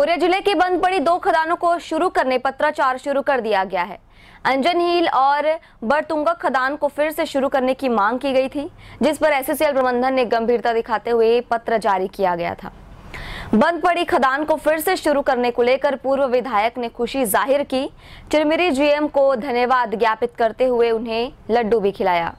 Korea जिले की बंद पड़ी दो खदानों को शुरू करने पत्राचार शुरू कर दिया गया है अंजन हिल और बरतुंगा खदान को फिर से शुरू करने की मांग की गई थी जिस पर एसएसएल प्रबंधन ने गंभीरता दिखाते हुए पत्र जारी किया गया था बंद पड़ी खदान को फिर से शुरू करने को लेकर पूर्व विधायक ने खुशी जाहिर की चिरमिरी जीएम को धन्यवाद ज्ञापित करते हुए उन्हें लड्डू भी खिलाया